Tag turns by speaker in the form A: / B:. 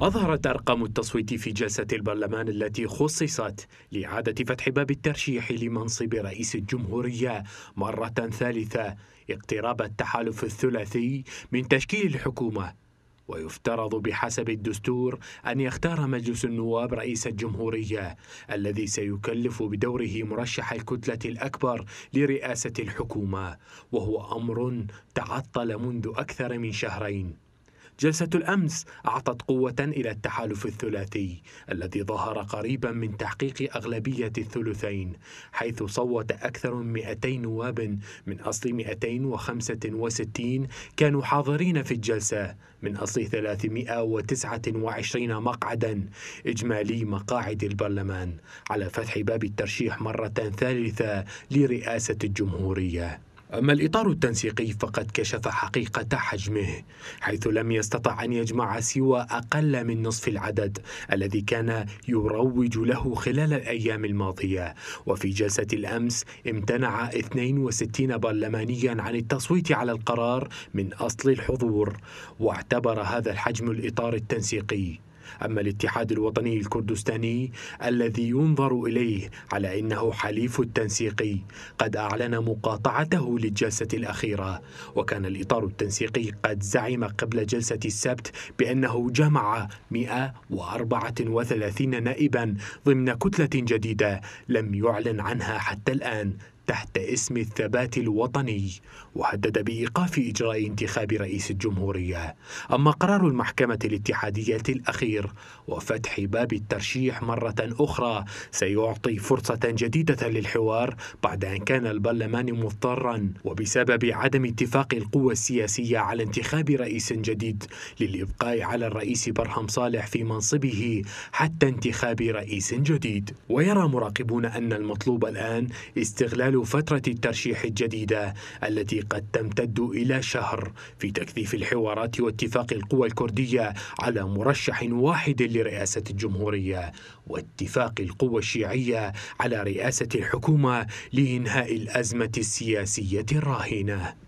A: أظهرت أرقام التصويت في جلسة البرلمان التي خصصت لإعادة فتح باب الترشيح لمنصب رئيس الجمهورية مرة ثالثة اقتراب التحالف الثلاثي من تشكيل الحكومة ويفترض بحسب الدستور أن يختار مجلس النواب رئيس الجمهورية الذي سيكلف بدوره مرشح الكتلة الأكبر لرئاسة الحكومة وهو أمر تعطل منذ أكثر من شهرين جلسة الأمس أعطت قوة إلى التحالف الثلاثي الذي ظهر قريبا من تحقيق أغلبية الثلثين حيث صوت أكثر من 200 نواب من أصل 265 كانوا حاضرين في الجلسة من أصل 329 مقعدا إجمالي مقاعد البرلمان على فتح باب الترشيح مرة ثالثة لرئاسة الجمهورية أما الإطار التنسيقي فقد كشف حقيقة حجمه حيث لم يستطع أن يجمع سوى أقل من نصف العدد الذي كان يروج له خلال الأيام الماضية وفي جلسة الأمس امتنع 62 برلمانيا عن التصويت على القرار من أصل الحضور واعتبر هذا الحجم الإطار التنسيقي أما الاتحاد الوطني الكردستاني الذي ينظر إليه على إنه حليف التنسيقي قد أعلن مقاطعته للجلسة الأخيرة وكان الإطار التنسيقي قد زعم قبل جلسة السبت بأنه جمع 134 نائبا ضمن كتلة جديدة لم يعلن عنها حتى الآن تحت اسم الثبات الوطني وهدد بايقاف اجراء انتخاب رئيس الجمهوريه اما قرار المحكمه الاتحاديه الاخير وفتح باب الترشيح مره اخرى سيعطي فرصه جديده للحوار بعد ان كان البرلمان مضطرا وبسبب عدم اتفاق القوى السياسيه على انتخاب رئيس جديد للابقاء على الرئيس برهم صالح في منصبه حتى انتخاب رئيس جديد ويرى مراقبون ان المطلوب الان استغلال فترة الترشيح الجديدة التي قد تمتد إلى شهر في تكثيف الحوارات واتفاق القوى الكردية على مرشح واحد لرئاسة الجمهورية واتفاق القوى الشيعية على رئاسة الحكومة لإنهاء الأزمة السياسية الراهنة